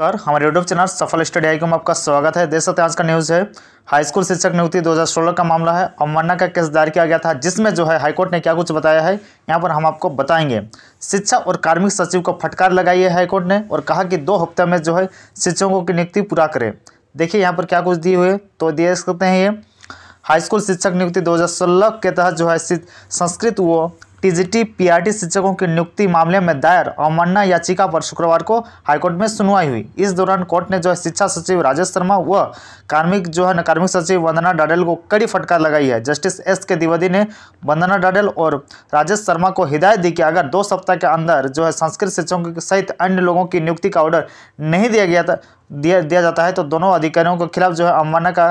कर हमारे YouTube channel Safal study आई में आपका स्वागत है देख सकते हैं आज का न्यूज़ है हाई स्कूल शिक्षक नियुक्ति 2016 का मामला है अवमानना का केस दायर किया गया था जिसमें जो है हाईकोर्ट ने क्या कुछ बताया है यहाँ पर हम आपको बताएंगे शिक्षा और कार्मिक सचिव को फटकार लगाई है हाईकोर्ट ने और कहा कि दो हफ्ते में जो है शिक्षकों की नियुक्ति पूरा करें देखिए यहाँ पर क्या कुछ दिए हुए तो दे सकते हैं ये हाई स्कूल शिक्षक नियुक्ति 2016 के तहत जो है संस्कृत व टीजीटी पीआरटी शिक्षकों की नियुक्ति मामले में दायर अवमानना याचिका पर शुक्रवार को हाईकोर्ट में सुनवाई हुई इस दौरान कोर्ट ने जो है शिक्षा सचिव राजेश शर्मा व कार्मिक जो है कार्मिक सचिव वंदना डाडेल को कड़ी फटकार लगाई है जस्टिस एस के द्विवेदी ने वंदना डाडेल और राजेश शर्मा को हिदायत दी कि अगर दो सप्ताह के अंदर जो है संस्कृत शिक्षकों सहित अन्य लोगों की नियुक्ति का ऑर्डर नहीं दिया गया दिया दिया जाता है तो दोनों अधिकारियों के खिलाफ जो है अवमानना का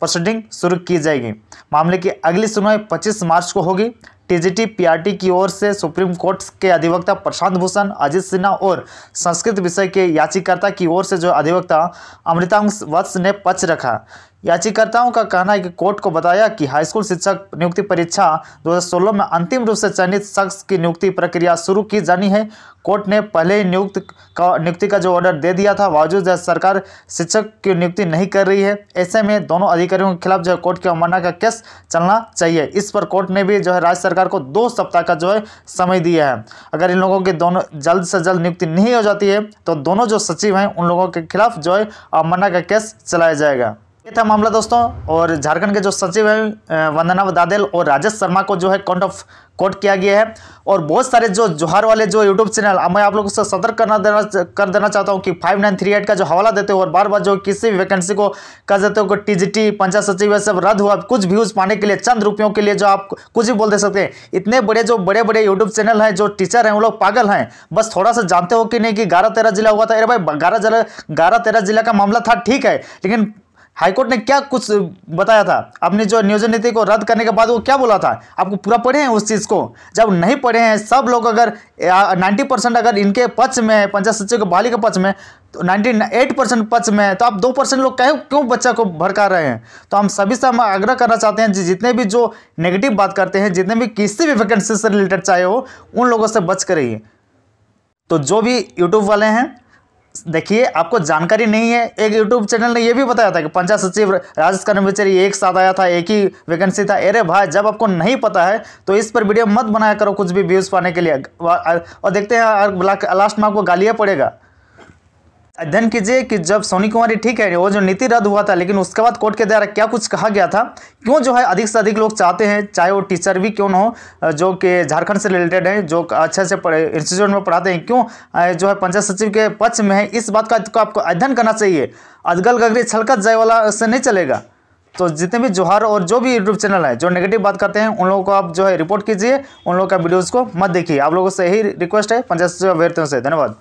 प्रोसीडिंग शुरू की जाएगी मामले की अगली सुनवाई 25 मार्च को होगी टीजीटी पीआरटी की ओर से सुप्रीम कोर्ट के अधिवक्ता प्रशांत भूषण अजित सिन्हा और संस्कृत विषय के याचिकाकर्ता की ओर से जो अधिवक्ता अमृतांश वत्स ने पक्ष रखा याचिकाकर्ताओं का कहना है कि कोर्ट को बताया कि हाईस्कूल शिक्षक नियुक्ति परीक्षा 2016 में अंतिम रूप से चयनित शख्स की नियुक्ति प्रक्रिया शुरू की जानी है कोर्ट ने पहले ही नियुक्त का नियुक्ति का जो ऑर्डर दे दिया था बावजूद सरकार शिक्षक की नियुक्ति नहीं कर रही है ऐसे में दोनों अधिकारियों के खिलाफ जो है कोर्ट की अवमानना का केस चलना चाहिए इस पर कोर्ट ने भी जो है राज्य सरकार सरकार को दो सप्ताह का जो है समय दिया है अगर इन लोगों की दोनों जल्द से जल्द नियुक्ति नहीं हो जाती है तो दोनों जो सचिव हैं उन लोगों के खिलाफ जो है अवमानना का केस चलाया जाएगा ये था मामला दोस्तों और झारखंड के जो सचिव हैं वंदना दादेल और राजेश शर्मा को जो है काउंट ऑफ कोर्ट किया गया है और बहुत सारे जो जोहार वाले जो यूट्यूब चैनल मैं आप लोगों से सतर्क करना देना कर देना चाहता हूँ कि फाइव नाइन थ्री एट का जो हवाला देते हो और बार बार जो किसी भी वैकेंसी को कह देते हो कि टी टीजीटी पंचायत सचिव सब रद्द हुआ कुछ व्यूज़ पाने के लिए चंद रुपयों के लिए जो आप कुछ भी बोल दे सकते हैं इतने बड़े जो बड़े बड़े यूट्यूब चैनल हैं जो टीचर हैं वो लोग पागल हैं बस थोड़ा सा जानते हो कि नहीं कि ग्यारह तेरह जिला हुआ था अरे भाई ग्यारह जिला ग्यारह तेरह जिला का मामला था ठीक है लेकिन हाईकोर्ट ने क्या कुछ बताया था अपने जो नियोजन नीति को रद्द करने के बाद वो क्या बोला था आपको पूरा पढ़े हैं उस चीज़ को जब नहीं पढ़े हैं सब लोग अगर नाइन्टी परसेंट अगर इनके पक्ष में है पंचायत सचिव के बहाली के पक्ष में तो नाइन्टी एट परसेंट पक्ष में है तो आप दो परसेंट लोग कहे क्यों बच्चा को भड़का रहे हैं तो हम सभी से हम आग्रह करना चाहते हैं जितने भी जो नेगेटिव बात करते हैं जितने भी किसी भी वैकेंसी से रिलेटेड चाहे हो उन लोगों से बच कर रहिए तो जो भी यूट्यूब वाले हैं देखिए आपको जानकारी नहीं है एक यूट्यूब चैनल ने यह भी बताया था कि पंचायत सचिव राजस्थान कर्मचारी एक साथ आया था एक ही वैकेंसी था अरे भाई जब आपको नहीं पता है तो इस पर वीडियो मत बनाया करो कुछ भी व्यूज़ पाने के लिए और देखते हैं लास्ट में आपको गालियाँ पड़ेगा अध्ययन कीजिए कि जब सोनी कुमारी ठीक है वो जो नीति रद्द हुआ था लेकिन उसके बाद कोर्ट के द्वारा क्या कुछ कहा गया था क्यों जो है अधिक से अधिक लोग चाहते हैं चाहे वो टीचर भी क्यों ना हो जो कि झारखंड से रिलेटेड हैं जो अच्छे से इंस्टीट्यूट में पढ़ाते हैं क्यों जो है पंचायत सचिव के पक्ष में है इस बात का तो आपको अध्ययन करना चाहिए अजगल गगरी छलकत जाए वाला से नहीं चलेगा तो जितने भी जोहार और जो भी यूट्यूब चैनल है जो नेगेटिव बात करते हैं उन लोगों को आप जो है रिपोर्ट कीजिए उन लोगों का वीडियोज़ को मत देखिए आप लोगों से यही रिक्वेस्ट है पंचायत सचिव अभ्यर्थियों से धन्यवाद